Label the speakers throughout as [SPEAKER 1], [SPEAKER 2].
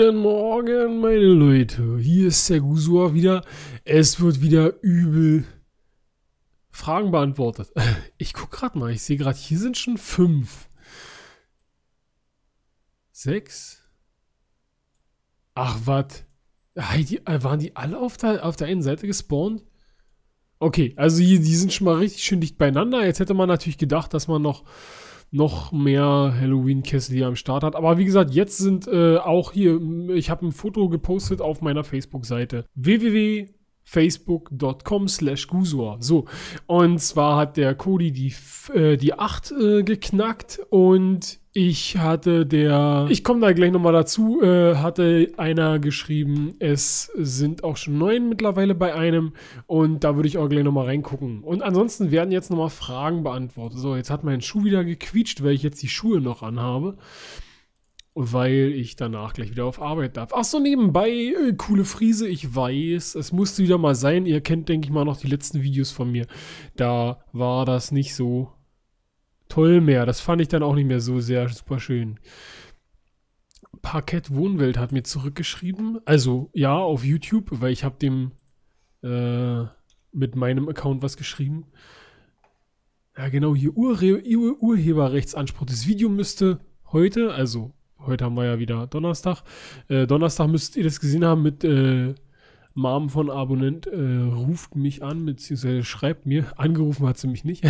[SPEAKER 1] Guten Morgen, meine Leute. Hier ist der Gusua wieder. Es wird wieder übel Fragen beantwortet. Ich guck gerade mal. Ich sehe gerade, hier sind schon fünf. Sechs? Ach, was? Äh, waren die alle auf der, auf der einen Seite gespawnt? Okay, also hier, die sind schon mal richtig schön dicht beieinander. Jetzt hätte man natürlich gedacht, dass man noch noch mehr Halloween-Kessel hier am Start hat. Aber wie gesagt, jetzt sind äh, auch hier, ich habe ein Foto gepostet auf meiner Facebook-Seite. www facebook.com slash gusua. So, und zwar hat der Cody die, äh, die 8 äh, geknackt und ich hatte der, ich komme da gleich nochmal dazu, äh, hatte einer geschrieben, es sind auch schon neun mittlerweile bei einem und da würde ich auch gleich nochmal reingucken. Und ansonsten werden jetzt nochmal Fragen beantwortet. So, jetzt hat mein Schuh wieder gequietscht, weil ich jetzt die Schuhe noch anhabe weil ich danach gleich wieder auf Arbeit darf. Ach so, nebenbei, äh, coole Friese, ich weiß, es musste wieder mal sein. Ihr kennt, denke ich mal, noch die letzten Videos von mir. Da war das nicht so toll mehr. Das fand ich dann auch nicht mehr so sehr super schön. Parkett Wohnwelt hat mir zurückgeschrieben. Also ja, auf YouTube, weil ich habe dem äh, mit meinem Account was geschrieben. Ja, genau, hier Urre Ur Urheberrechtsanspruch. Das Video müsste heute, also heute haben wir ja wieder Donnerstag. Äh, Donnerstag müsst ihr das gesehen haben mit äh, Mom von Abonnent äh, ruft mich an, beziehungsweise schreibt mir. Angerufen hat sie mich nicht.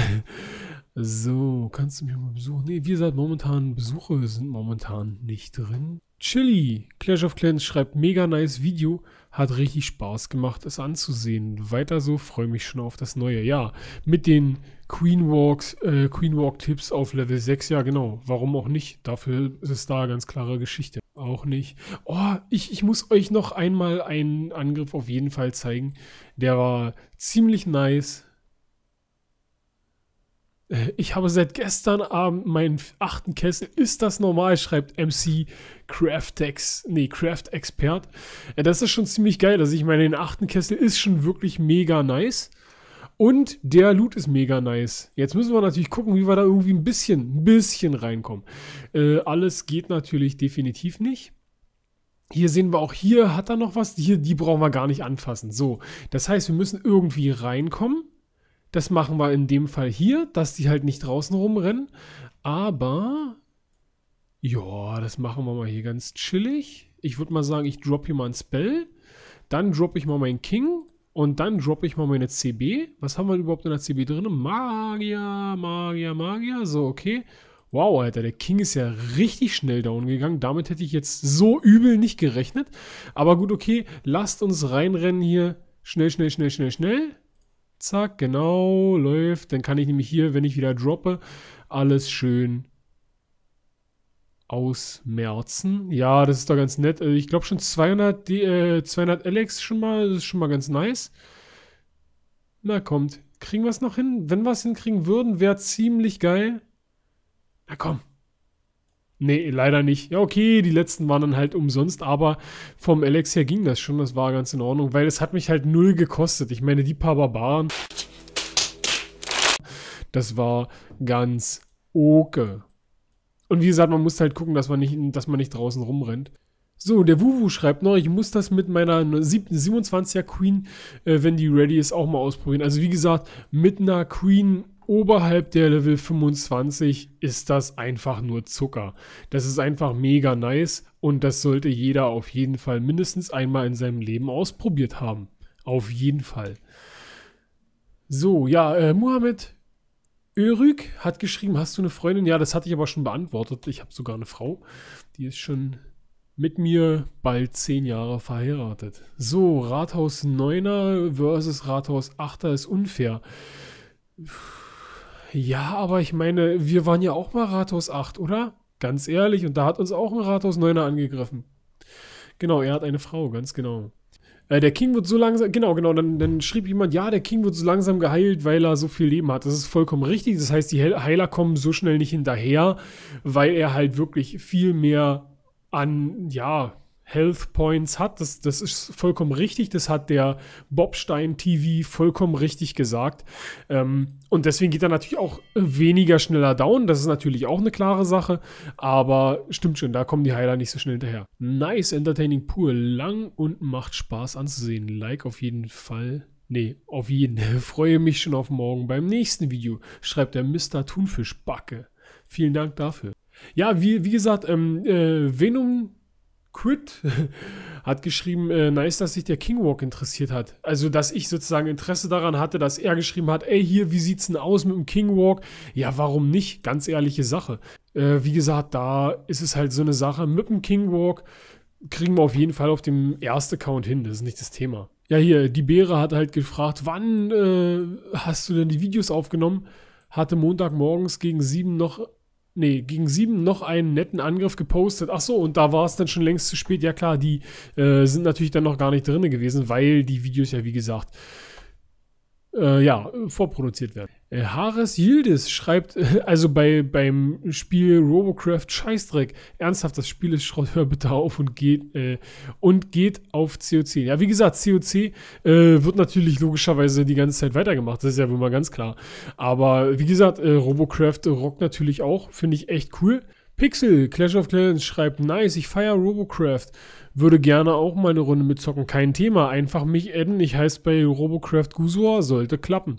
[SPEAKER 1] So, kannst du mich mal besuchen? Ne, wie gesagt, momentan Besuche sind momentan nicht drin. Chili, Clash of Clans schreibt mega nice Video, hat richtig Spaß gemacht, es anzusehen. Weiter so, freue mich schon auf das neue. Ja, mit den Queen Walks, äh, Queen Walk Tipps auf Level 6, ja genau. Warum auch nicht? Dafür ist es da ganz klare Geschichte. Auch nicht. Oh, ich, ich muss euch noch einmal einen Angriff auf jeden Fall zeigen. Der war ziemlich nice äh, ich habe seit gestern Abend meinen achten Kessel. Ist das normal? schreibt MC Craftex. Nee, Craft Expert. Ja, das ist schon ziemlich geil. Also ich meine, den achten Kessel ist schon wirklich mega nice. Und der Loot ist mega nice. Jetzt müssen wir natürlich gucken, wie wir da irgendwie ein bisschen, ein bisschen reinkommen. Äh, alles geht natürlich definitiv nicht. Hier sehen wir auch, hier hat er noch was. Hier, die brauchen wir gar nicht anfassen. So, das heißt, wir müssen irgendwie reinkommen. Das machen wir in dem Fall hier, dass die halt nicht draußen rumrennen. Aber, ja, das machen wir mal hier ganz chillig. Ich würde mal sagen, ich droppe hier mal ein Spell. Dann droppe ich mal meinen King. Und dann droppe ich mal meine CB. Was haben wir überhaupt in der CB drin? Magier, Magier, Magier. So, okay. Wow, Alter, der King ist ja richtig schnell down gegangen. Damit hätte ich jetzt so übel nicht gerechnet. Aber gut, okay, lasst uns reinrennen hier. Schnell, schnell, schnell, schnell, schnell. Zack, genau, läuft. Dann kann ich nämlich hier, wenn ich wieder droppe, alles schön ausmerzen. Ja, das ist doch ganz nett. Äh, ich glaube schon 200, äh, 200 Alex schon mal. Das ist schon mal ganz nice. Na kommt, kriegen wir es noch hin? Wenn wir es hinkriegen würden, wäre ziemlich geil. Na komm, Nee, leider nicht. Ja, okay, die letzten waren dann halt umsonst, aber vom Alex her ging das schon, das war ganz in Ordnung, weil es hat mich halt null gekostet. Ich meine, die paar Barbaren, das war ganz okay. Und wie gesagt, man muss halt gucken, dass man nicht, dass man nicht draußen rumrennt. So, der Wuwu schreibt noch, ich muss das mit meiner 27er Queen, äh, wenn die ready ist, auch mal ausprobieren. Also wie gesagt, mit einer Queen oberhalb der Level 25 ist das einfach nur Zucker. Das ist einfach mega nice und das sollte jeder auf jeden Fall mindestens einmal in seinem Leben ausprobiert haben. Auf jeden Fall. So, ja, äh, Mohammed Örük hat geschrieben, hast du eine Freundin? Ja, das hatte ich aber schon beantwortet. Ich habe sogar eine Frau, die ist schon mit mir bald zehn Jahre verheiratet. So, Rathaus 9er versus Rathaus 8er ist unfair. Puh ja, aber ich meine, wir waren ja auch mal Rathaus 8, oder? Ganz ehrlich, und da hat uns auch ein Rathaus 9er angegriffen. Genau, er hat eine Frau, ganz genau. Äh, der King wird so langsam, genau, genau, dann, dann, schrieb jemand, ja, der King wird so langsam geheilt, weil er so viel Leben hat. Das ist vollkommen richtig. Das heißt, die Heiler kommen so schnell nicht hinterher, weil er halt wirklich viel mehr an, ja, Health Points hat. Das, das ist vollkommen richtig. Das hat der Bobstein TV vollkommen richtig gesagt. Ähm, und deswegen geht er natürlich auch weniger schneller down. Das ist natürlich auch eine klare Sache. Aber stimmt schon, da kommen die Heiler nicht so schnell hinterher. Nice, entertaining pur. Lang und macht Spaß anzusehen. Like auf jeden Fall. Nee, auf jeden Fall. Freue mich schon auf morgen beim nächsten Video, schreibt der Mr. Thunfischbacke. Vielen Dank dafür. Ja, wie, wie gesagt, ähm, äh, Venom Quid hat geschrieben, äh, nice, dass sich der Kingwalk interessiert hat. Also, dass ich sozusagen Interesse daran hatte, dass er geschrieben hat, ey, hier, wie sieht's denn aus mit dem Kingwalk? Ja, warum nicht? Ganz ehrliche Sache. Äh, wie gesagt, da ist es halt so eine Sache. Mit dem Kingwalk kriegen wir auf jeden Fall auf dem ersten Account hin. Das ist nicht das Thema. Ja, hier, die Beere hat halt gefragt, wann äh, hast du denn die Videos aufgenommen? Hatte Montagmorgens gegen sieben noch nee, gegen sieben noch einen netten Angriff gepostet. Ach so, und da war es dann schon längst zu spät. Ja klar, die äh, sind natürlich dann noch gar nicht drin gewesen, weil die Videos ja, wie gesagt, äh, ja, vorproduziert werden. Äh, Hares Yildiz schreibt, äh, also bei, beim Spiel Robocraft Scheißdreck, ernsthaft, das Spiel ist Schrott, hör bitte auf und geht, äh, und geht auf COC. Ja, wie gesagt, COC äh, wird natürlich logischerweise die ganze Zeit weitergemacht, das ist ja wohl mal ganz klar. Aber wie gesagt, äh, Robocraft rockt natürlich auch, finde ich echt cool. Pixel, Clash of Clans schreibt, nice, ich feiere Robocraft. Würde gerne auch mal eine Runde mitzocken, kein Thema. Einfach mich adden. Ich heiße bei Robocraft Gusor, sollte klappen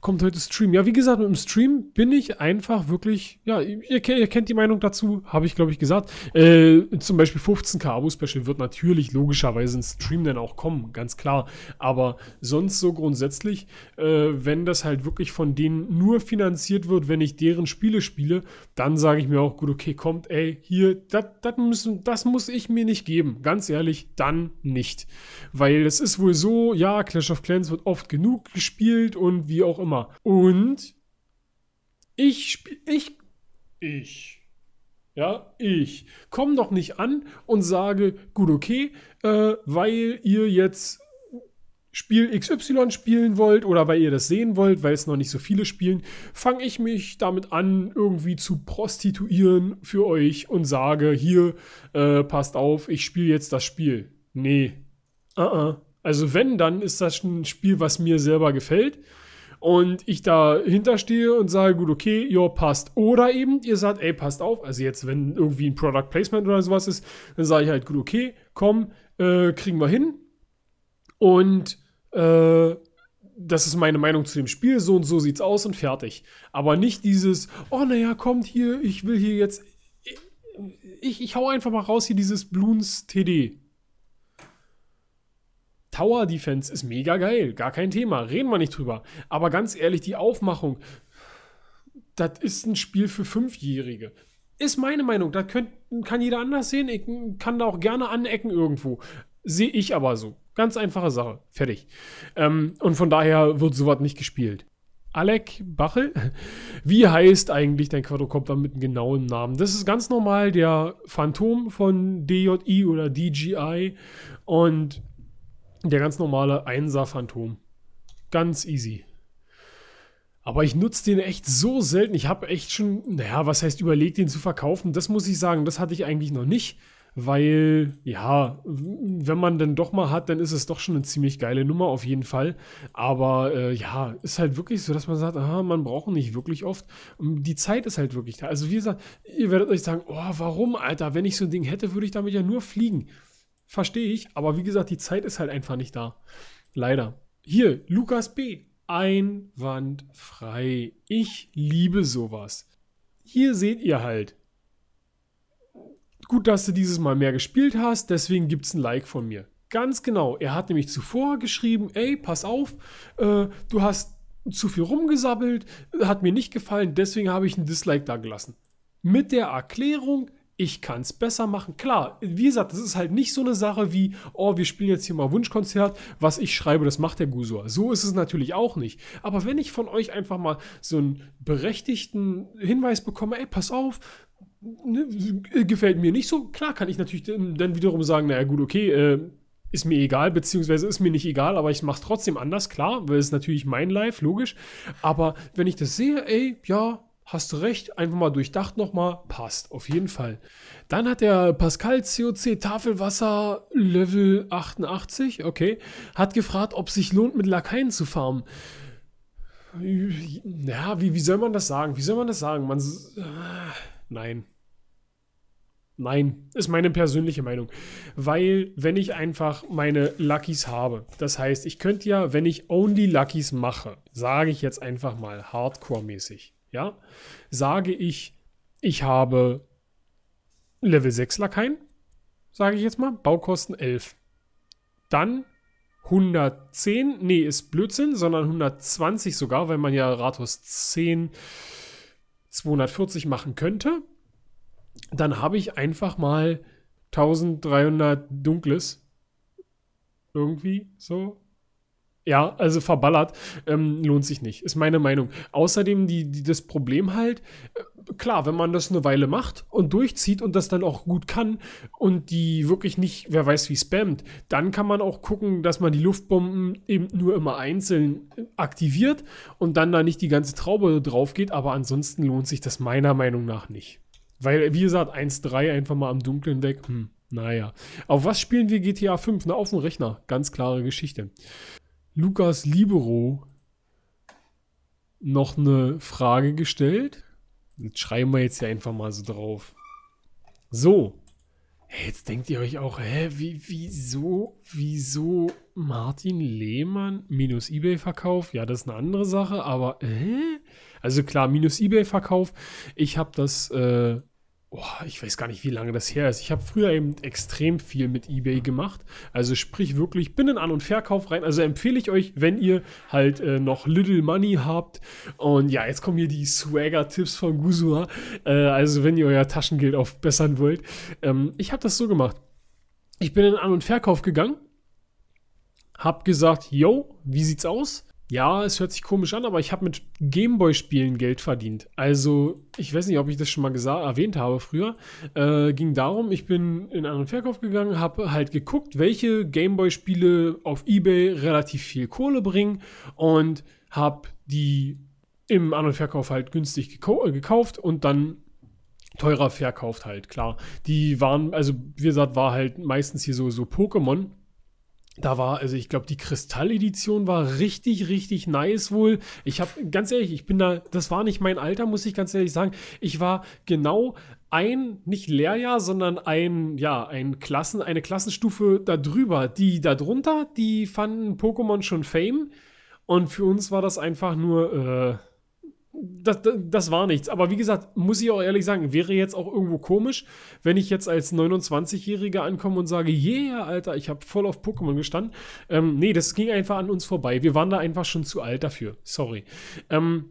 [SPEAKER 1] kommt heute Stream. Ja, wie gesagt, mit dem Stream bin ich einfach wirklich, ja, ihr, ihr kennt die Meinung dazu, habe ich, glaube ich, gesagt. Äh, zum Beispiel 15k Abo-Special wird natürlich logischerweise ein Stream dann auch kommen, ganz klar. Aber sonst so grundsätzlich, äh, wenn das halt wirklich von denen nur finanziert wird, wenn ich deren Spiele spiele, dann sage ich mir auch, gut, okay, kommt, ey, hier, dat, dat müssen, das muss ich mir nicht geben. Ganz ehrlich, dann nicht. Weil es ist wohl so, ja, Clash of Clans wird oft genug gespielt und wie auch immer immer. Und ich spiel, ich, ich, ja, ich komme noch nicht an und sage, gut, okay, äh, weil ihr jetzt Spiel XY spielen wollt oder weil ihr das sehen wollt, weil es noch nicht so viele spielen, fange ich mich damit an, irgendwie zu prostituieren für euch und sage, hier, äh, passt auf, ich spiele jetzt das Spiel. Nee. Uh -uh. Also wenn, dann ist das ein Spiel, was mir selber gefällt und ich dahinter stehe und sage, gut, okay, ja, passt. Oder eben, ihr sagt, ey, passt auf. Also jetzt, wenn irgendwie ein Product Placement oder sowas ist, dann sage ich halt, gut, okay, komm, äh, kriegen wir hin. Und äh, das ist meine Meinung zu dem Spiel, so und so sieht's aus und fertig. Aber nicht dieses, oh naja, kommt hier, ich will hier jetzt. Ich, ich hau einfach mal raus hier dieses Bloons TD. Tower Defense ist mega geil, gar kein Thema, reden wir nicht drüber. Aber ganz ehrlich, die Aufmachung, das ist ein Spiel für Fünfjährige. Ist meine Meinung, da kann jeder anders sehen, ich kann da auch gerne anecken irgendwo. Sehe ich aber so. Ganz einfache Sache, fertig. Ähm, und von daher wird sowas nicht gespielt. Alec Bachel. Wie heißt eigentlich dein Quadrocopter mit einem genauen Namen? Das ist ganz normal der Phantom von DJI oder DJI. Und der ganz normale 1er Phantom. Ganz easy. Aber ich nutze den echt so selten. Ich habe echt schon, naja, was heißt überlegt, den zu verkaufen. Das muss ich sagen, das hatte ich eigentlich noch nicht. Weil, ja, wenn man dann doch mal hat, dann ist es doch schon eine ziemlich geile Nummer auf jeden Fall. Aber äh, ja, ist halt wirklich so, dass man sagt, aha, man braucht ihn nicht wirklich oft. Die Zeit ist halt wirklich da. Also wie gesagt, ihr werdet euch sagen, oh, warum, Alter, wenn ich so ein Ding hätte, würde ich damit ja nur fliegen. Verstehe ich, aber wie gesagt, die Zeit ist halt einfach nicht da. Leider. Hier, Lukas B. Einwandfrei. Ich liebe sowas. Hier seht ihr halt. Gut, dass du dieses Mal mehr gespielt hast, deswegen gibt es ein Like von mir. Ganz genau. Er hat nämlich zuvor geschrieben, ey, pass auf, äh, du hast zu viel rumgesabbelt, hat mir nicht gefallen, deswegen habe ich ein Dislike da gelassen. Mit der Erklärung, ich kann es besser machen. Klar, wie gesagt, das ist halt nicht so eine Sache wie, oh, wir spielen jetzt hier mal Wunschkonzert, was ich schreibe, das macht der Gusor. So ist es natürlich auch nicht. Aber wenn ich von euch einfach mal so einen berechtigten Hinweis bekomme, ey, pass auf, ne, gefällt mir nicht so, klar kann ich natürlich dann wiederum sagen, naja gut, okay, äh, ist mir egal, beziehungsweise ist mir nicht egal, aber ich mache es trotzdem anders, klar, weil es natürlich mein Live, logisch. Aber wenn ich das sehe, ey, ja, Hast du recht, einfach mal durchdacht nochmal, passt, auf jeden Fall. Dann hat der Pascal COC Tafelwasser Level 88, okay, hat gefragt, ob sich lohnt, mit Lakaien zu farmen. Ja, wie, wie soll man das sagen? Wie soll man das sagen? Man, äh, nein. Nein, ist meine persönliche Meinung. Weil, wenn ich einfach meine Luckys habe, das heißt, ich könnte ja, wenn ich Only Luckys mache, sage ich jetzt einfach mal hardcore-mäßig, ja, sage ich, ich habe Level 6 Lakaien, sage ich jetzt mal, Baukosten 11. Dann 110, nee, ist Blödsinn, sondern 120 sogar, weil man ja Rathaus 10 240 machen könnte. Dann habe ich einfach mal 1300 Dunkles. Irgendwie so ja, also verballert ähm, lohnt sich nicht, ist meine Meinung. Außerdem die, die, das Problem halt, äh, klar, wenn man das eine Weile macht und durchzieht und das dann auch gut kann und die wirklich nicht, wer weiß wie spammt, dann kann man auch gucken, dass man die Luftbomben eben nur immer einzeln äh, aktiviert und dann da nicht die ganze Traube drauf geht, aber ansonsten lohnt sich das meiner Meinung nach nicht. Weil, wie gesagt, 1.3 einfach mal am Dunkeln weg, hm, naja. Auf was spielen wir GTA 5? Na, auf dem Rechner, ganz klare Geschichte. Lukas Libero noch eine Frage gestellt. Jetzt schreiben wir jetzt hier einfach mal so drauf. So. jetzt denkt ihr euch auch, hä, wie, wieso, wieso Martin Lehmann minus Ebay-Verkauf? Ja, das ist eine andere Sache, aber hä? Also klar, minus Ebay-Verkauf. Ich habe das äh, Oh, ich weiß gar nicht, wie lange das her ist. Ich habe früher eben extrem viel mit eBay gemacht. Also sprich wirklich, bin in An- und Verkauf rein. Also empfehle ich euch, wenn ihr halt äh, noch Little Money habt. Und ja, jetzt kommen hier die Swagger-Tipps von Guzua. Äh, also wenn ihr euer Taschengeld aufbessern wollt. Ähm, ich habe das so gemacht. Ich bin in An- und Verkauf gegangen. Hab gesagt, yo, wie sieht's aus? Ja, es hört sich komisch an, aber ich habe mit Gameboy-Spielen Geld verdient. Also, ich weiß nicht, ob ich das schon mal erwähnt habe früher. Äh, ging darum, ich bin in einen Verkauf gegangen, habe halt geguckt, welche Gameboy-Spiele auf eBay relativ viel Kohle bringen und habe die im An- und Verkauf halt günstig gekau äh, gekauft und dann teurer verkauft halt, klar. Die waren, also wie gesagt, war halt meistens hier so, so Pokémon da war, also ich glaube, die Kristalledition war richtig, richtig nice wohl. Ich habe, ganz ehrlich, ich bin da, das war nicht mein Alter, muss ich ganz ehrlich sagen. Ich war genau ein, nicht Lehrjahr, sondern ein, ja, ein Klassen, eine Klassenstufe darüber. Die darunter, die fanden Pokémon schon Fame. Und für uns war das einfach nur, äh, das, das, das, war nichts. Aber wie gesagt, muss ich auch ehrlich sagen, wäre jetzt auch irgendwo komisch, wenn ich jetzt als 29-Jähriger ankomme und sage, yeah, Alter, ich habe voll auf Pokémon gestanden. Ähm, nee, das ging einfach an uns vorbei. Wir waren da einfach schon zu alt dafür. Sorry. Ähm,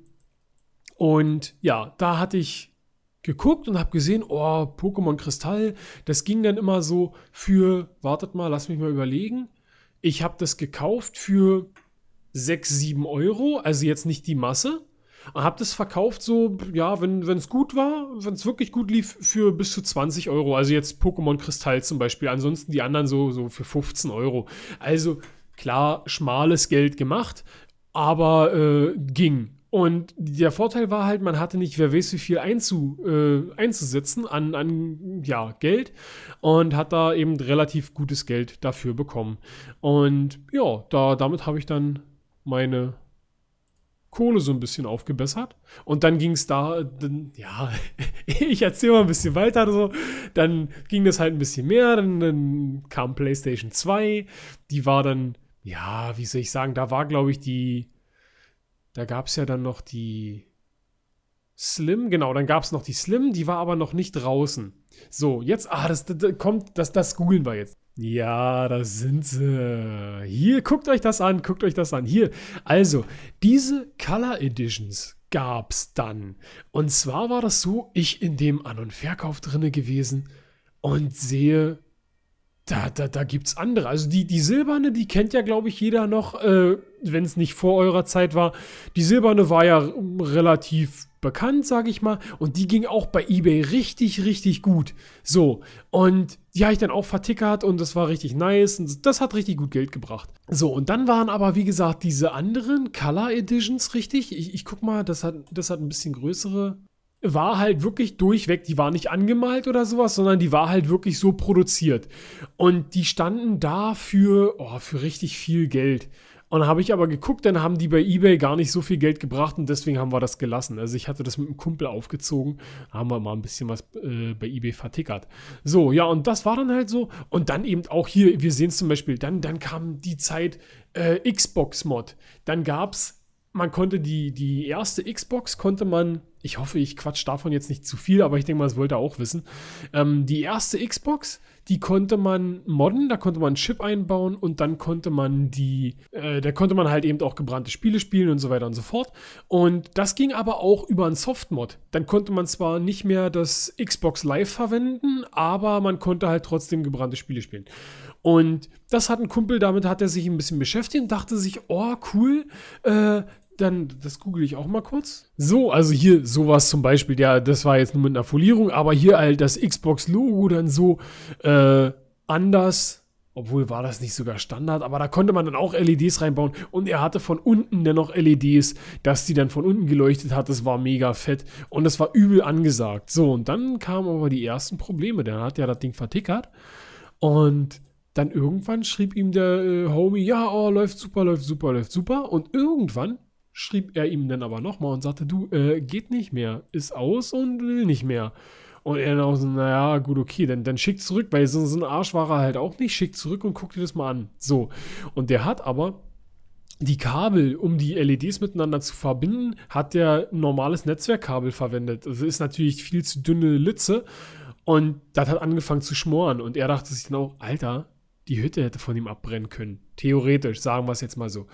[SPEAKER 1] und ja, da hatte ich geguckt und habe gesehen, oh, Pokémon Kristall, das ging dann immer so für, wartet mal, lass mich mal überlegen. Ich habe das gekauft für 6, 7 Euro, also jetzt nicht die Masse und habe das verkauft so, ja, wenn es gut war, wenn es wirklich gut lief, für bis zu 20 Euro. Also jetzt Pokémon Kristall zum Beispiel, ansonsten die anderen so, so für 15 Euro. Also klar, schmales Geld gemacht, aber äh, ging. Und der Vorteil war halt, man hatte nicht, wer weiß, wie viel einzu, äh, einzusetzen an, an ja, Geld und hat da eben relativ gutes Geld dafür bekommen. Und ja, da, damit habe ich dann meine Kohle so ein bisschen aufgebessert. Und dann ging es da, dann, ja, ich erzähle mal ein bisschen weiter. So. Dann ging das halt ein bisschen mehr. Dann, dann kam PlayStation 2. Die war dann, ja, wie soll ich sagen, da war, glaube ich, die. Da gab es ja dann noch die. Slim, genau, dann gab es noch die Slim, die war aber noch nicht draußen. So, jetzt, ah, das, das kommt, das, das googeln wir jetzt. Ja, da sind sie. Hier, guckt euch das an, guckt euch das an. Hier, also, diese Color Editions gab es dann. Und zwar war das so, ich in dem An- und Verkauf drinne gewesen und sehe, da, da, da gibt's andere. Also die, die silberne, die kennt ja, glaube ich, jeder noch, äh, wenn es nicht vor eurer Zeit war. Die silberne war ja relativ bekannt, sage ich mal. Und die ging auch bei eBay richtig, richtig gut. So, und die habe ich dann auch vertickert und das war richtig nice und das hat richtig gut Geld gebracht. So, und dann waren aber, wie gesagt, diese anderen Color Editions richtig. Ich, ich guck mal, das hat, das hat ein bisschen größere war halt wirklich durchweg, die war nicht angemalt oder sowas, sondern die war halt wirklich so produziert. Und die standen da für, oh, für richtig viel Geld dann habe ich aber geguckt, dann haben die bei eBay gar nicht so viel Geld gebracht und deswegen haben wir das gelassen. Also ich hatte das mit einem Kumpel aufgezogen, haben wir mal ein bisschen was äh, bei eBay vertickert. So, ja, und das war dann halt so. Und dann eben auch hier, wir sehen es zum Beispiel, dann, dann kam die Zeit äh, Xbox-Mod. Dann gab es, man konnte die, die erste Xbox, konnte man ich hoffe, ich quatsch davon jetzt nicht zu viel, aber ich denke mal, das wollte er auch wissen. Ähm, die erste Xbox, die konnte man modden, da konnte man einen Chip einbauen und dann konnte man die, äh, da konnte man halt eben auch gebrannte Spiele spielen und so weiter und so fort. Und das ging aber auch über einen Softmod. Dann konnte man zwar nicht mehr das Xbox Live verwenden, aber man konnte halt trotzdem gebrannte Spiele spielen. Und das hat ein Kumpel, damit hat er sich ein bisschen beschäftigt und dachte sich, oh cool, äh, dann, das google ich auch mal kurz. So, also hier sowas zum Beispiel, ja, das war jetzt nur mit einer Folierung, aber hier halt das Xbox-Logo dann so äh, anders. Obwohl war das nicht sogar Standard, aber da konnte man dann auch LEDs reinbauen und er hatte von unten dennoch LEDs, dass die dann von unten geleuchtet hat, das war mega fett und das war übel angesagt. So, und dann kamen aber die ersten Probleme, der hat ja das Ding vertickert und dann irgendwann schrieb ihm der äh, Homie, ja, oh, läuft super, läuft super, läuft super und irgendwann schrieb er ihm dann aber nochmal und sagte, du, äh, geht nicht mehr, ist aus und will nicht mehr. Und er dann auch so, naja, gut, okay, dann, dann schick zurück, weil so, so ein Arsch war er halt auch nicht, schick zurück und guck dir das mal an. So. Und der hat aber die Kabel, um die LEDs miteinander zu verbinden, hat der normales Netzwerkkabel verwendet. Das ist natürlich viel zu dünne Litze. Und das hat angefangen zu schmoren. Und er dachte sich dann auch, Alter, die Hütte hätte von ihm abbrennen können. Theoretisch, sagen wir es jetzt mal so. Und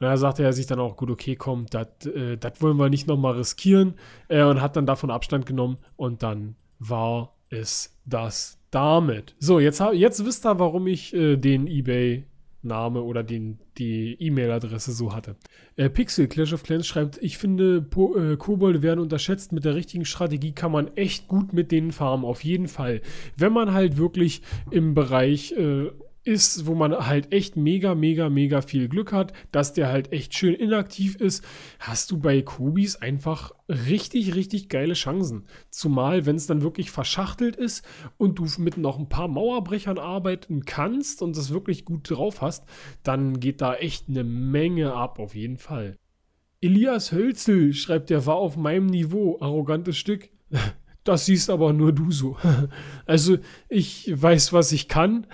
[SPEAKER 1] da sagte er sich dann auch, gut, okay, komm, das äh, wollen wir nicht nochmal riskieren äh, und hat dann davon Abstand genommen und dann war es das damit. So, jetzt, jetzt wisst ihr, warum ich äh, den eBay Name oder den, die E-Mail-Adresse so hatte. Äh, Pixel Clash of Clans schreibt, ich finde, po äh, Kobolde werden unterschätzt. Mit der richtigen Strategie kann man echt gut mit denen farmen, auf jeden Fall. Wenn man halt wirklich im Bereich äh, ist, wo man halt echt mega, mega, mega viel Glück hat, dass der halt echt schön inaktiv ist, hast du bei Kobis einfach richtig, richtig geile Chancen. Zumal, wenn es dann wirklich verschachtelt ist und du mit noch ein paar Mauerbrechern arbeiten kannst und das wirklich gut drauf hast, dann geht da echt eine Menge ab, auf jeden Fall. Elias Hölzel schreibt, der war auf meinem Niveau, arrogantes Stück. Das siehst aber nur du so. Also, ich weiß, was ich kann.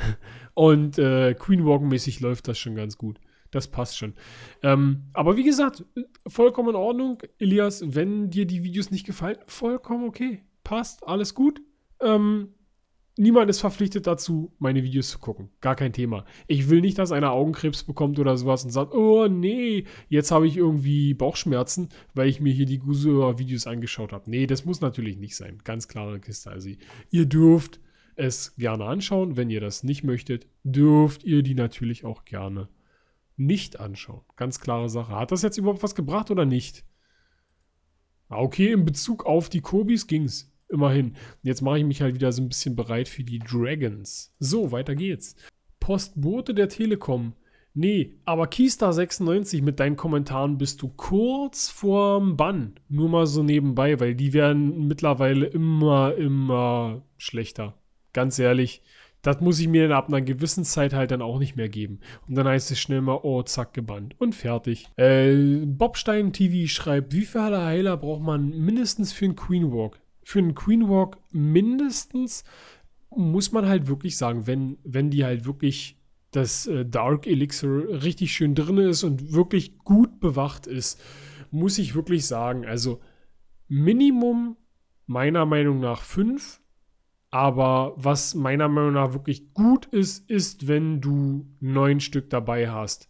[SPEAKER 1] Und äh, Queen Walk-mäßig läuft das schon ganz gut. Das passt schon. Ähm, aber wie gesagt, vollkommen in Ordnung. Elias, wenn dir die Videos nicht gefallen, vollkommen okay. Passt, alles gut. Ähm, niemand ist verpflichtet dazu, meine Videos zu gucken. Gar kein Thema. Ich will nicht, dass einer Augenkrebs bekommt oder sowas und sagt, oh nee, jetzt habe ich irgendwie Bauchschmerzen, weil ich mir hier die Gusura-Videos angeschaut habe. Nee, das muss natürlich nicht sein. Ganz klare Kiste. Also ihr dürft es gerne anschauen. Wenn ihr das nicht möchtet, dürft ihr die natürlich auch gerne nicht anschauen. Ganz klare Sache. Hat das jetzt überhaupt was gebracht oder nicht? Ah, okay, in Bezug auf die Kobis ging es Immerhin. Jetzt mache ich mich halt wieder so ein bisschen bereit für die Dragons. So, weiter geht's. Postbote der Telekom. Nee, aber Keystar96 mit deinen Kommentaren bist du kurz vorm Bann. Nur mal so nebenbei, weil die werden mittlerweile immer, immer schlechter ganz ehrlich, das muss ich mir dann ab einer gewissen Zeit halt dann auch nicht mehr geben. Und dann heißt es schnell mal, oh, zack, gebannt und fertig. Äh, Bobstein TV schreibt, wie viele Heiler braucht man mindestens für einen Queen Walk? Für einen Queen Walk mindestens muss man halt wirklich sagen, wenn, wenn die halt wirklich das äh, Dark Elixir richtig schön drin ist und wirklich gut bewacht ist, muss ich wirklich sagen, also Minimum meiner Meinung nach fünf, aber was meiner Meinung nach wirklich gut ist, ist, wenn du neun Stück dabei hast.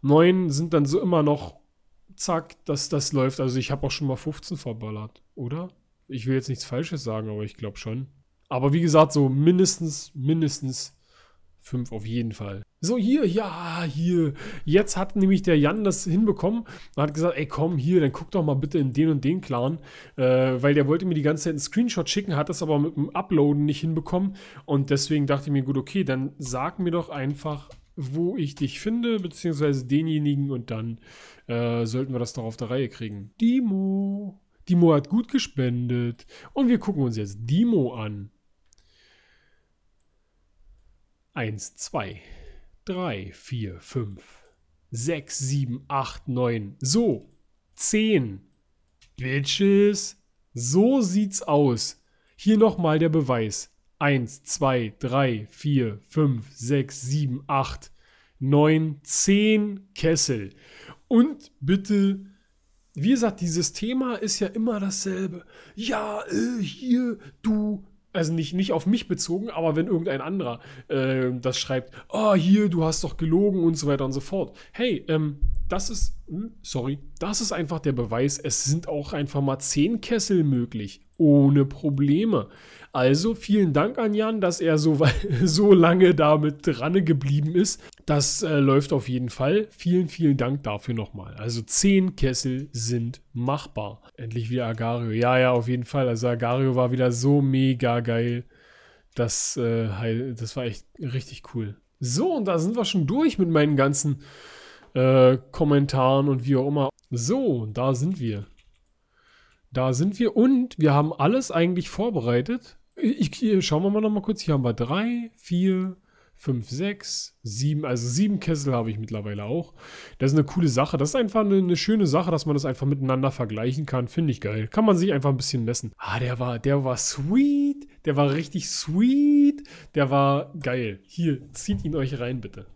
[SPEAKER 1] Neun sind dann so immer noch, zack, dass das läuft. Also ich habe auch schon mal 15 verballert, oder? Ich will jetzt nichts Falsches sagen, aber ich glaube schon. Aber wie gesagt, so mindestens, mindestens Fünf auf jeden Fall. So, hier, ja, hier. Jetzt hat nämlich der Jan das hinbekommen und hat gesagt, ey, komm hier, dann guck doch mal bitte in den und den Clan, äh, weil der wollte mir die ganze Zeit einen Screenshot schicken, hat das aber mit dem Uploaden nicht hinbekommen und deswegen dachte ich mir, gut, okay, dann sag mir doch einfach, wo ich dich finde, beziehungsweise denjenigen und dann äh, sollten wir das doch auf der Reihe kriegen. Dimo. Dimo hat gut gespendet und wir gucken uns jetzt Dimo an. 1, 2, 3, 4, 5, 6, 7, 8, 9. So, 10. Bitches. So sieht's aus. Hier nochmal der Beweis. 1, 2, 3, 4, 5, 6, 7, 8, 9, 10 Kessel. Und bitte, wie gesagt, dieses Thema ist ja immer dasselbe. Ja, äh, hier, du also nicht, nicht auf mich bezogen, aber wenn irgendein anderer äh, das schreibt, oh, hier, du hast doch gelogen und so weiter und so fort. Hey, ähm, das ist, hm, sorry, das ist einfach der Beweis, es sind auch einfach mal zehn Kessel möglich ohne Probleme. Also vielen Dank an Jan, dass er so, so lange damit dran geblieben ist. Das äh, läuft auf jeden Fall. Vielen, vielen Dank dafür nochmal. Also 10 Kessel sind machbar. Endlich wieder Agario. Ja, ja, auf jeden Fall. Also Agario war wieder so mega geil. Das, äh, das war echt richtig cool. So, und da sind wir schon durch mit meinen ganzen äh, Kommentaren und wie auch immer. So, da sind wir. Da sind wir und wir haben alles eigentlich vorbereitet. Ich, ich, schauen wir mal noch mal kurz. Hier haben wir drei, vier, fünf, sechs, sieben. Also sieben Kessel habe ich mittlerweile auch. Das ist eine coole Sache. Das ist einfach eine, eine schöne Sache, dass man das einfach miteinander vergleichen kann. Finde ich geil. Kann man sich einfach ein bisschen messen. Ah, der war, der war sweet. Der war richtig sweet. Der war geil. Hier, zieht ihn euch rein, bitte.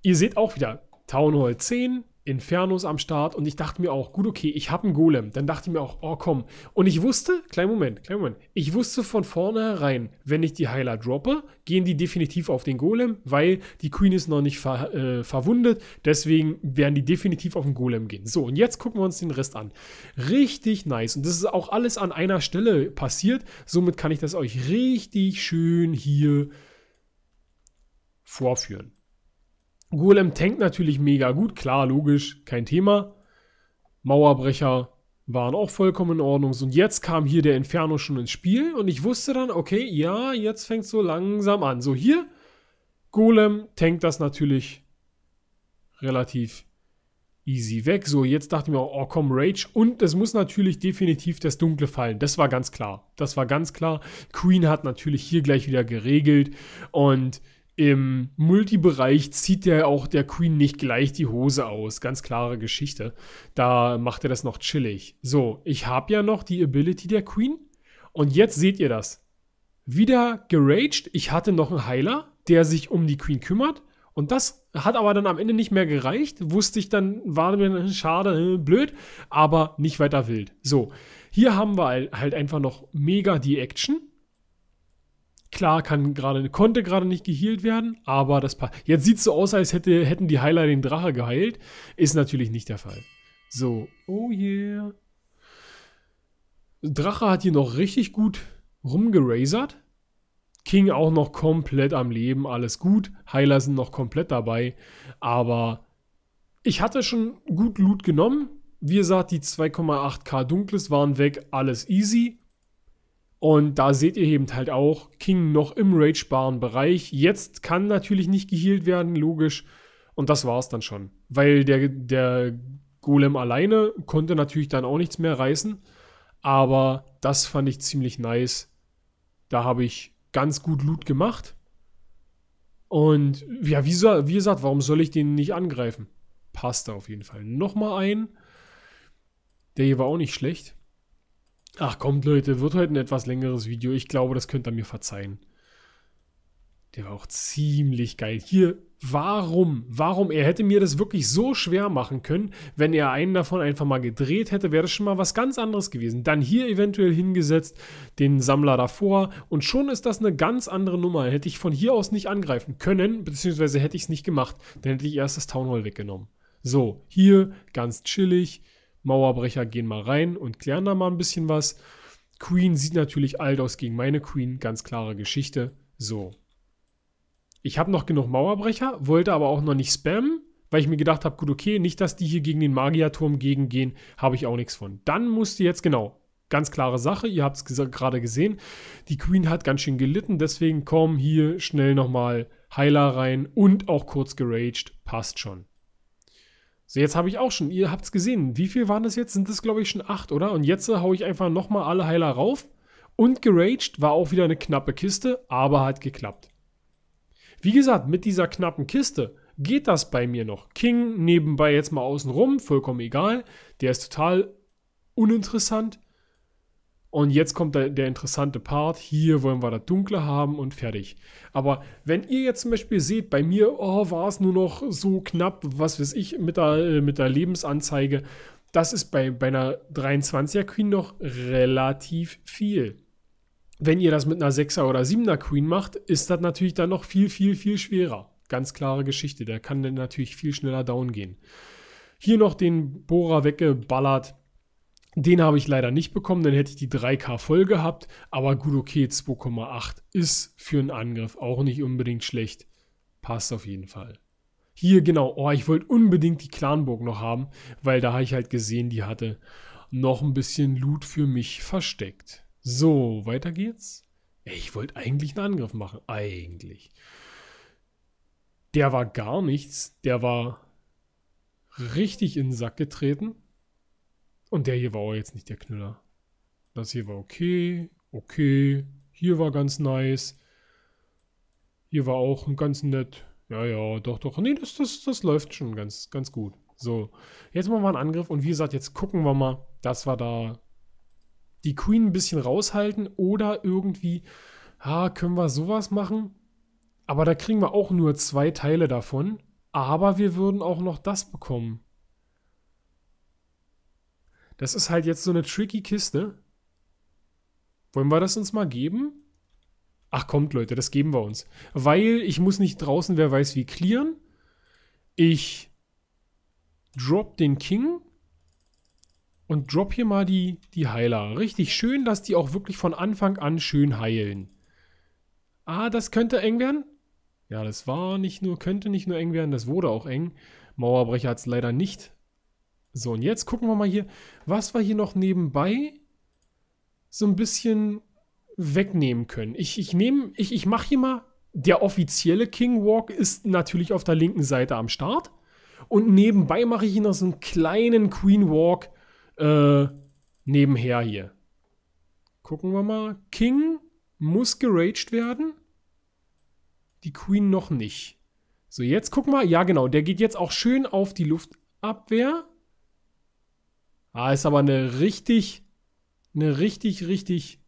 [SPEAKER 1] Ihr seht auch wieder Town Hall 10, Infernos am Start und ich dachte mir auch, gut, okay, ich habe einen Golem. Dann dachte ich mir auch, oh komm. Und ich wusste, kleinen Moment, kleinen Moment, ich wusste von vornherein, wenn ich die Heiler droppe, gehen die definitiv auf den Golem, weil die Queen ist noch nicht ver, äh, verwundet. Deswegen werden die definitiv auf den Golem gehen. So, und jetzt gucken wir uns den Rest an. Richtig nice. Und das ist auch alles an einer Stelle passiert. Somit kann ich das euch richtig schön hier vorführen. Golem tankt natürlich mega gut, klar, logisch, kein Thema. Mauerbrecher waren auch vollkommen in Ordnung. Und jetzt kam hier der Inferno schon ins Spiel und ich wusste dann, okay, ja, jetzt fängt es so langsam an. So hier, Golem tankt das natürlich relativ easy weg. So, jetzt dachte ich mir, oh komm, Rage. Und es muss natürlich definitiv das Dunkle fallen. Das war ganz klar. Das war ganz klar. Queen hat natürlich hier gleich wieder geregelt und im Multibereich zieht der auch der Queen nicht gleich die Hose aus. Ganz klare Geschichte. Da macht er das noch chillig. So, ich habe ja noch die Ability der Queen. Und jetzt seht ihr das. Wieder geraged. Ich hatte noch einen Heiler, der sich um die Queen kümmert. Und das hat aber dann am Ende nicht mehr gereicht. Wusste ich dann, war mir schade, äh, blöd, aber nicht weiter wild. So, hier haben wir halt, halt einfach noch mega die Action Klar, kann gerade, konnte gerade nicht geheilt werden, aber das passt. Jetzt sieht es so aus, als hätte, hätten die Heiler den Drache geheilt. Ist natürlich nicht der Fall. So, oh yeah. Drache hat hier noch richtig gut rumgerasert. King auch noch komplett am Leben, alles gut. Heiler sind noch komplett dabei. Aber ich hatte schon gut Loot genommen. Wie gesagt, die 2,8k Dunkles waren weg, alles easy. Und da seht ihr eben halt auch King noch im ragebaren Bereich. Jetzt kann natürlich nicht geheilt werden, logisch. Und das war's dann schon. Weil der, der Golem alleine konnte natürlich dann auch nichts mehr reißen. Aber das fand ich ziemlich nice. Da habe ich ganz gut Loot gemacht. Und ja, wie, so, wie gesagt, warum soll ich den nicht angreifen? Passt da auf jeden Fall. Nochmal ein. Der hier war auch nicht schlecht. Ach kommt Leute, wird heute ein etwas längeres Video. Ich glaube, das könnt ihr mir verzeihen. Der war auch ziemlich geil. Hier, warum? Warum? Er hätte mir das wirklich so schwer machen können, wenn er einen davon einfach mal gedreht hätte, wäre das schon mal was ganz anderes gewesen. Dann hier eventuell hingesetzt, den Sammler davor und schon ist das eine ganz andere Nummer. Hätte ich von hier aus nicht angreifen können, beziehungsweise hätte ich es nicht gemacht. Dann hätte ich erst das Town Hall weggenommen. So, hier ganz chillig. Mauerbrecher gehen mal rein und klären da mal ein bisschen was. Queen sieht natürlich alt aus gegen meine Queen, ganz klare Geschichte. So. Ich habe noch genug Mauerbrecher, wollte aber auch noch nicht spammen, weil ich mir gedacht habe, gut, okay, nicht, dass die hier gegen den Magierturm gegengehen, habe ich auch nichts von. Dann musste jetzt, genau, ganz klare Sache, ihr habt es gerade gesehen, die Queen hat ganz schön gelitten, deswegen kommen hier schnell nochmal Heiler rein und auch kurz geraged, passt schon. So, jetzt habe ich auch schon, ihr habt es gesehen. Wie viel waren das jetzt? Sind das, glaube ich, schon acht, oder? Und jetzt äh, haue ich einfach nochmal alle Heiler rauf. Und geraged war auch wieder eine knappe Kiste, aber hat geklappt. Wie gesagt, mit dieser knappen Kiste geht das bei mir noch. King nebenbei jetzt mal außen rum, vollkommen egal. Der ist total uninteressant. Und jetzt kommt der, der, interessante Part. Hier wollen wir das Dunkle haben und fertig. Aber wenn ihr jetzt zum Beispiel seht, bei mir oh, war es nur noch so knapp, was weiß ich, mit der, äh, mit der Lebensanzeige. Das ist bei, bei einer 23er Queen noch relativ viel. Wenn ihr das mit einer 6er oder 7er Queen macht, ist das natürlich dann noch viel, viel, viel schwerer. Ganz klare Geschichte. Der kann dann natürlich viel schneller down gehen. Hier noch den Bohrer weggeballert den habe ich leider nicht bekommen, dann hätte ich die 3K voll gehabt. Aber gut, okay, 2,8 ist für einen Angriff auch nicht unbedingt schlecht. Passt auf jeden Fall. Hier genau, oh, ich wollte unbedingt die Clanburg noch haben, weil da habe ich halt gesehen, die hatte noch ein bisschen Loot für mich versteckt. So, weiter geht's. Ich wollte eigentlich einen Angriff machen, eigentlich. Der war gar nichts, der war richtig in den Sack getreten. Und der hier war auch jetzt nicht der Knüller. Das hier war okay, okay. Hier war ganz nice. Hier war auch ganz nett. Ja, ja, doch, doch. Nee, das, das, das läuft schon ganz, ganz gut. So, jetzt machen wir einen Angriff und wie gesagt, jetzt gucken wir mal, dass wir da die Queen ein bisschen raushalten oder irgendwie, ah, können wir sowas machen? Aber da kriegen wir auch nur zwei Teile davon. Aber wir würden auch noch das bekommen. Das ist halt jetzt so eine tricky Kiste. Wollen wir das uns mal geben? Ach kommt, Leute, das geben wir uns. Weil ich muss nicht draußen, wer weiß wie, clearen. Ich drop den King und drop hier mal die, die Heiler. Richtig schön, dass die auch wirklich von Anfang an schön heilen. Ah, das könnte eng werden. Ja, das war nicht nur, könnte nicht nur eng werden, das wurde auch eng. Mauerbrecher hat es leider nicht so, und jetzt gucken wir mal hier, was wir hier noch nebenbei so ein bisschen wegnehmen können. Ich, ich nehme, ich, ich mache hier mal, der offizielle King Walk ist natürlich auf der linken Seite am Start. Und nebenbei mache ich hier noch so einen kleinen Queen Walk äh, nebenher hier. Gucken wir mal. King muss geraged werden. Die Queen noch nicht. So, jetzt gucken wir. Ja, genau. Der geht jetzt auch schön auf die Luftabwehr. Ah, ist aber eine richtig, eine richtig, richtig.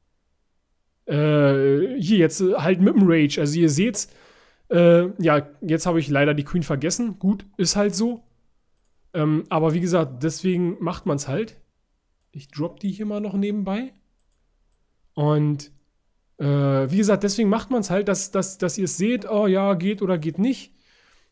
[SPEAKER 1] Äh, hier jetzt äh, halt mit dem Rage. Also ihr seht's. Äh, ja, jetzt habe ich leider die Queen vergessen. Gut, ist halt so. Ähm, aber wie gesagt, deswegen macht man's halt. Ich drop die hier mal noch nebenbei. Und äh, wie gesagt, deswegen macht man's halt, dass, dass, dass ihr es seht, oh ja, geht oder geht nicht.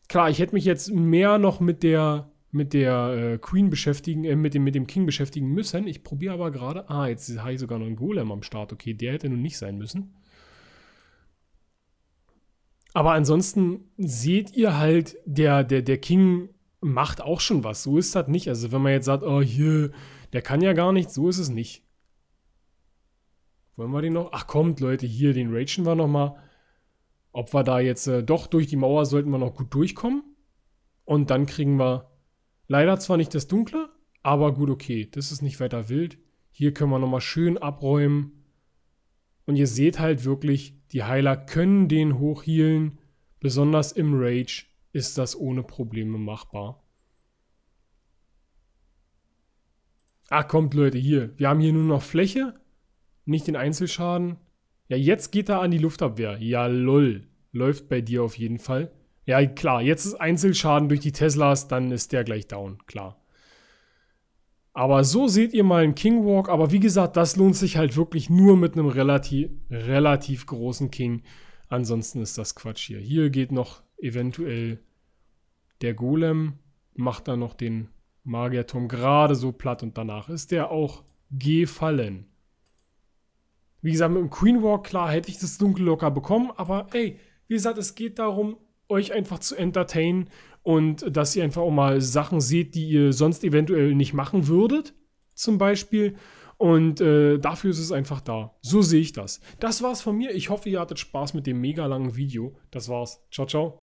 [SPEAKER 1] Klar, ich hätte mich jetzt mehr noch mit der mit der äh, Queen beschäftigen, äh, mit, dem, mit dem King beschäftigen müssen. Ich probiere aber gerade. Ah, jetzt habe ich sogar noch einen Golem am Start. Okay, der hätte nun nicht sein müssen. Aber ansonsten seht ihr halt, der, der, der King macht auch schon was. So ist das nicht. Also, wenn man jetzt sagt, oh, hier, der kann ja gar nichts, so ist es nicht. Wollen wir den noch? Ach, kommt, Leute, hier, den ragen wir nochmal. Ob wir da jetzt äh, doch durch die Mauer sollten wir noch gut durchkommen. Und dann kriegen wir Leider zwar nicht das Dunkle, aber gut, okay, das ist nicht weiter wild. Hier können wir nochmal schön abräumen. Und ihr seht halt wirklich, die Heiler können den hochhealen. Besonders im Rage ist das ohne Probleme machbar. Ach kommt Leute, hier. Wir haben hier nur noch Fläche, nicht den Einzelschaden. Ja, jetzt geht er an die Luftabwehr. Ja, lol. Läuft bei dir auf jeden Fall. Ja, klar, jetzt ist Einzelschaden durch die Teslas, dann ist der gleich down, klar. Aber so seht ihr mal einen King Walk. Aber wie gesagt, das lohnt sich halt wirklich nur mit einem relativ, relativ großen King. Ansonsten ist das Quatsch hier. Hier geht noch eventuell der Golem, macht dann noch den Magierturm gerade so platt und danach ist der auch gefallen. Wie gesagt, mit dem Queen Walk, klar, hätte ich das Dunkel locker bekommen, aber ey, wie gesagt, es geht darum, euch einfach zu entertainen und dass ihr einfach auch mal Sachen seht, die ihr sonst eventuell nicht machen würdet, zum Beispiel. Und äh, dafür ist es einfach da. So sehe ich das. Das war's von mir. Ich hoffe, ihr hattet Spaß mit dem mega langen Video. Das war's. Ciao, ciao.